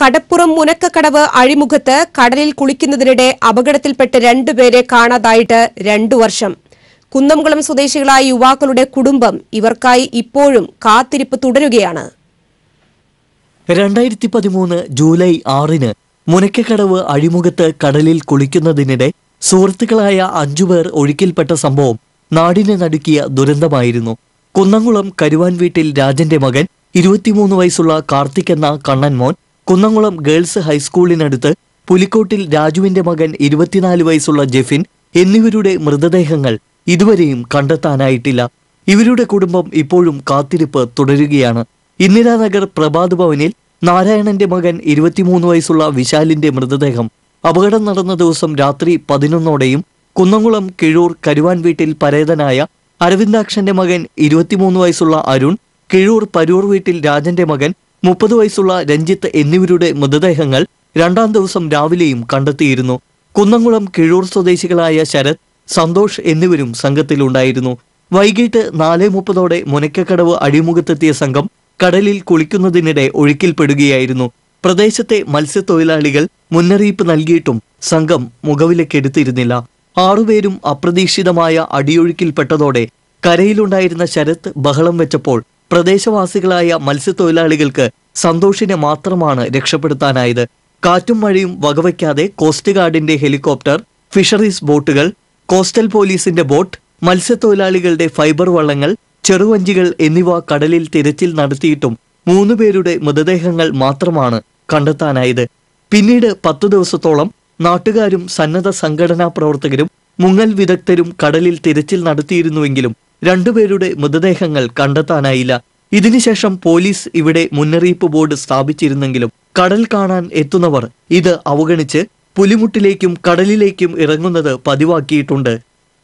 കടപ്പുറം മുനക്കക്കടവ് അഴിമുഖത്ത് കടലിൽ കുളിക്കുന്നതിനിടെ അപകടത്തിൽപ്പെട്ട് രണ്ടുപേരെ കാണാതായിട്ട് രണ്ടു വർഷം കുന്നംകുളം സ്വദേശികളായ യുവാക്കളുടെ കുടുംബം ഇവർക്കായി ഇപ്പോഴും കാത്തിരിപ്പ് തുടരുകയാണ് രണ്ടായിരത്തി പതിമൂന്ന് ജൂലൈ ആറിന് മുനക്കക്കടവ് അഴിമുഖത്ത് കടലിൽ കുളിക്കുന്നതിനിടെ സുഹൃത്തുക്കളായ അഞ്ചുപേർ ഒഴുക്കിൽപ്പെട്ട സംഭവം നാടിനെ നടുക്കിയ ദുരന്തമായിരുന്നു കുന്നംകുളം കരുവാൻ വീട്ടിൽ രാജന്റെ മകൻ ഇരുപത്തിമൂന്ന് വയസ്സുള്ള കാർത്തിക് എന്ന കണ്ണൻമോൻ കുന്നംകുളം ഗേൾസ് ഹൈസ്കൂളിനടുത്ത് പുലിക്കോട്ടിൽ രാജുവിന്റെ മകൻ ഇരുപത്തിനാല് വയസ്സുള്ള ജെഫിൻ എന്നിവരുടെ മൃതദേഹങ്ങൾ ഇതുവരെയും കണ്ടെത്താനായിട്ടില്ല ഇവരുടെ കുടുംബം ഇപ്പോഴും കാത്തിരിപ്പ് തുടരുകയാണ് ഇന്ദിരാനഗർ പ്രഭാത് ഭവനിൽ നാരായണന്റെ മകൻ ഇരുപത്തിമൂന്ന് വയസ്സുള്ള വിശാലിന്റെ മൃതദേഹം അപകടം നടന്ന ദിവസം രാത്രി പതിനൊന്നോടെയും കുന്നംകുളം കിഴൂർ കരുവാൻ വീട്ടിൽ പരേതനായ അരവിന്ദാക്ഷന്റെ മകൻ ഇരുപത്തിമൂന്ന് വയസ്സുള്ള അരുൺ കിഴൂർ പരൂർ വീട്ടിൽ രാജന്റെ മകൻ മുപ്പത് വയസ്സുള്ള രഞ്ജിത്ത് എന്നിവരുടെ മൃതദേഹങ്ങൾ രണ്ടാം ദിവസം രാവിലെയും കണ്ടെത്തിയിരുന്നു കുന്നംകുളം കിഴൂർ സ്വദേശികളായ ശരത് സന്തോഷ് എന്നിവരും സംഘത്തിലുണ്ടായിരുന്നു വൈകിട്ട് നാല് മുപ്പതോടെ മുനക്കക്കടവ് അടിമുഖത്തെത്തിയ സംഘം കടലിൽ കുളിക്കുന്നതിനിടെ ഒഴുക്കിൽപ്പെടുകയായിരുന്നു പ്രദേശത്തെ മത്സ്യത്തൊഴിലാളികൾ മുന്നറിയിപ്പ് നൽകിയിട്ടും സംഘം മുഖവിലക്കെടുത്തിരുന്നില്ല ആറുപേരും അപ്രതീക്ഷിതമായ അടിയൊഴുക്കിൽപ്പെട്ടതോടെ കരയിലുണ്ടായിരുന്ന ശരത് ബഹളം വെച്ചപ്പോൾ പ്രദേശവാസികളായ മത്സ്യത്തൊഴിലാളികൾക്ക് സന്തോഷിനെ മാത്രമാണ് രക്ഷപ്പെടുത്താനായത് കാറ്റും മഴയും വകവയ്ക്കാതെ കോസ്റ്റ് ഗാർഡിന്റെ ഹെലികോപ്റ്റർ ഫിഷറീസ് ബോട്ടുകൾ കോസ്റ്റൽ പോലീസിന്റെ ബോട്ട് മത്സ്യത്തൊഴിലാളികളുടെ ഫൈബർ വള്ളങ്ങൾ ചെറുവഞ്ചികൾ എന്നിവ കടലിൽ തിരച്ചിൽ നടത്തിയിട്ടും മൂന്നു പേരുടെ മൃതദേഹങ്ങൾ മാത്രമാണ് കണ്ടെത്താനായത് പിന്നീട് പത്തു ദിവസത്തോളം നാട്ടുകാരും സന്നദ്ധ സംഘടനാ പ്രവർത്തകരും മുങ്ങൽ വിദഗ്ധരും കടലിൽ തിരച്ചിൽ നടത്തിയിരുന്നുവെങ്കിലും രണ്ടുപേരുടെ മൃതദേഹങ്ങൾ കണ്ടെത്താനായില്ല ഇതിനുശേഷം പോലീസ് ഇവിടെ മുന്നറിയിപ്പ് ബോർഡ് സ്ഥാപിച്ചിരുന്നെങ്കിലും കടൽ കാണാൻ എത്തുന്നവർ ഇത് അവഗണിച്ച് പുലിമുട്ടിലേക്കും കടലിലേക്കും ഇറങ്ങുന്നത് പതിവാക്കിയിട്ടുണ്ട്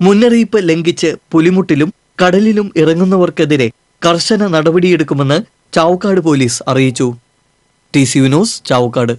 മുന്നറിയിപ്പ് ലംഘിച്ച് പുലിമുട്ടിലും കടലിലും ഇറങ്ങുന്നവർക്കെതിരെ കർശന നടപടിയെടുക്കുമെന്ന് ചാവക്കാട് പോലീസ് അറിയിച്ചു ടി സി ന്യൂസ് ചാവക്കാട്